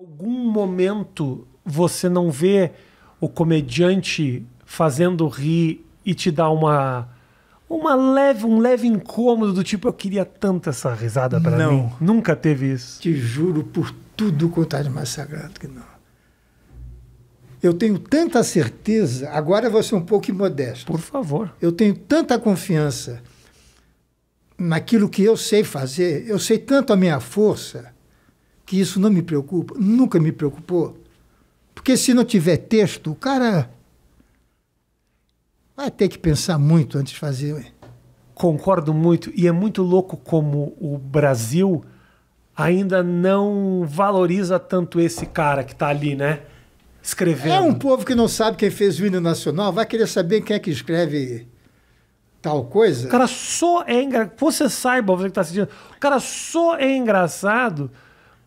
algum momento você não vê o comediante fazendo rir e te dá uma uma leve, um leve incômodo do tipo eu queria tanto essa risada para mim. Nunca teve isso. Te juro por tudo quanto há de mais sagrado que não. Eu tenho tanta certeza, agora vou ser um pouco modesto. Por favor. Eu tenho tanta confiança naquilo que eu sei fazer, eu sei tanto a minha força que isso não me preocupa, nunca me preocupou. Porque se não tiver texto, o cara vai ter que pensar muito antes de fazer. Concordo muito, e é muito louco como o Brasil ainda não valoriza tanto esse cara que está ali, né? Escrevendo. É um povo que não sabe quem fez o hino nacional, vai querer saber quem é que escreve tal coisa. O cara só é engraçado. Você saiba, você que está assistindo, o cara só é engraçado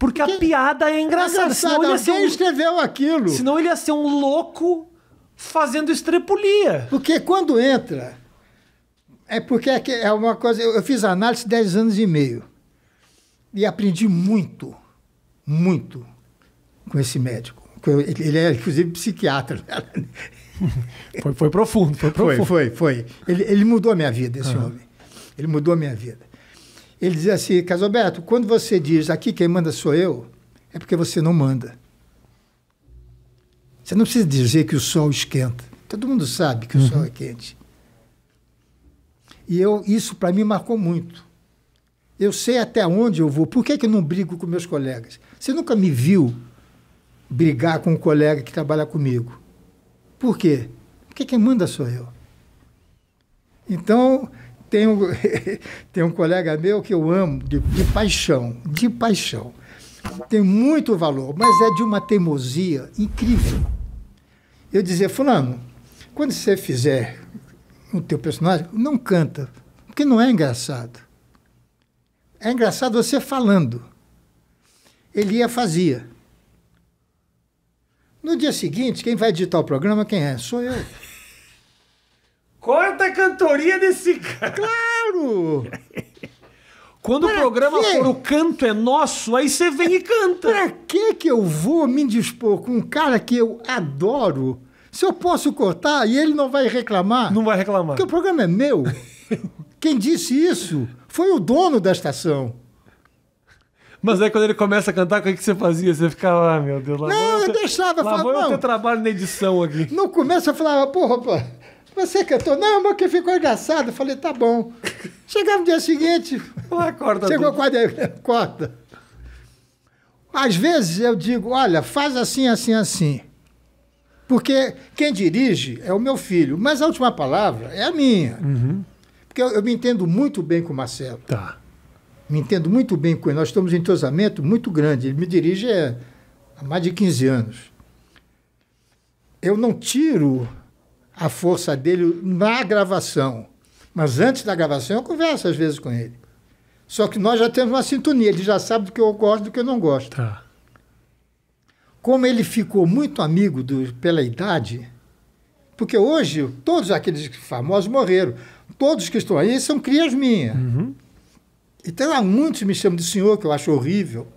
porque, porque a piada é engraçada. É engraçada. Senão um... escreveu aquilo. Senão ele ia ser um louco fazendo estrepulia. Porque quando entra. É porque é, é uma coisa. Eu fiz análise 10 anos e meio. E aprendi muito, muito com esse médico. Ele é, inclusive, psiquiatra. foi, foi profundo, foi profundo. Foi, foi, foi. Ele, ele mudou a minha vida, esse uhum. homem. Ele mudou a minha vida. Ele dizia assim, Casalberto, quando você diz aqui quem manda sou eu, é porque você não manda. Você não precisa dizer que o sol esquenta. Todo mundo sabe que uhum. o sol é quente. E eu, isso para mim marcou muito. Eu sei até onde eu vou. Por que, que eu não brigo com meus colegas? Você nunca me viu brigar com um colega que trabalha comigo. Por quê? Porque quem manda sou eu. Então, tem um, tem um colega meu que eu amo de, de paixão, de paixão. Tem muito valor, mas é de uma teimosia incrível. Eu dizia, fulano, quando você fizer o teu personagem, não canta, porque não é engraçado. É engraçado você falando. Ele ia fazia. No dia seguinte, quem vai editar o programa, quem é? Sou eu. Corta a cantoria desse cara. Claro! Quando pra o programa quê? for O Canto é Nosso, aí você vem e canta. Pra que que eu vou me dispor com um cara que eu adoro se eu posso cortar e ele não vai reclamar? Não vai reclamar. Porque o programa é meu. Quem disse isso foi o dono da estação. Mas aí quando ele começa a cantar, o que, que você fazia? Você ficava, ah, meu Deus, lá Não, eu, eu deixava, lá falava, vou eu trabalho na edição aqui. No começo eu falava, porra, rapaz você cantou? Não, mas que ficou engraçado. Eu falei, tá bom. Chegava no dia seguinte. corta. chegou quase. corta. Às vezes eu digo, olha, faz assim, assim, assim. Porque quem dirige é o meu filho, mas a última palavra é a minha. Uhum. Porque eu, eu, me entendo muito bem com o Marcelo. Tá. Me entendo muito bem com ele. Nós estamos em entrosamento muito grande. Ele me dirige é, há mais de 15 anos. Eu não tiro a força dele na gravação. Mas antes da gravação eu converso às vezes com ele. Só que nós já temos uma sintonia, ele já sabe do que eu gosto e do que eu não gosto. Tá. Como ele ficou muito amigo do, pela idade, porque hoje todos aqueles famosos morreram. Todos que estão aí são crias minhas. Uhum. Então há muitos me chamam de senhor, que eu acho horrível,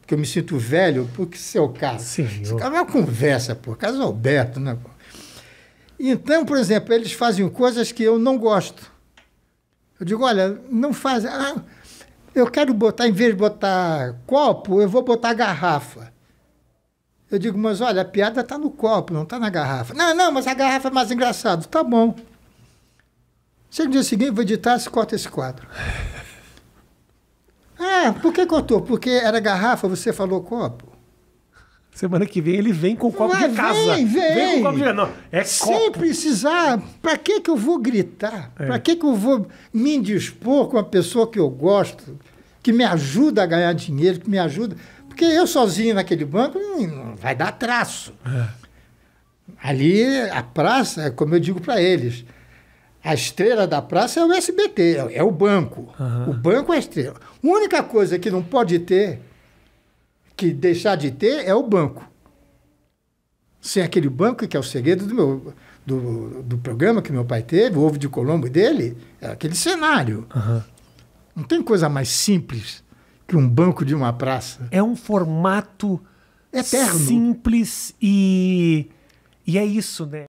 porque eu me sinto velho, porque isso é o caso. Senhor. Isso é uma conversa, pô. Caso Alberto, né? Então, por exemplo, eles fazem coisas que eu não gosto. Eu digo, olha, não faz. Ah, eu quero botar, em vez de botar copo, eu vou botar garrafa. Eu digo, mas olha, a piada está no copo, não está na garrafa. Não, não, mas a garrafa é mais engraçado. Tá bom. Chega no dia seguinte, vou editar, se corta esse quadro. Ah, por que cortou? Porque era garrafa, você falou copo. Semana que vem ele vem com o copo Mas de casa. Vem, vem. Vem com o copo de Não, é Sem precisar. Para que, que eu vou gritar? É. Para que, que eu vou me indispor com a pessoa que eu gosto, que me ajuda a ganhar dinheiro, que me ajuda? Porque eu sozinho naquele banco não vai dar traço. É. Ali, a praça, é como eu digo para eles, a estrela da praça é o SBT, é, é o banco. Uhum. O banco é a estrela. A única coisa que não pode ter que deixar de ter é o banco. Sem aquele banco, que é o segredo do meu do, do programa que meu pai teve, o ovo de Colombo dele, é aquele cenário. Uhum. Não tem coisa mais simples que um banco de uma praça. É um formato eterno, simples e e é isso, né?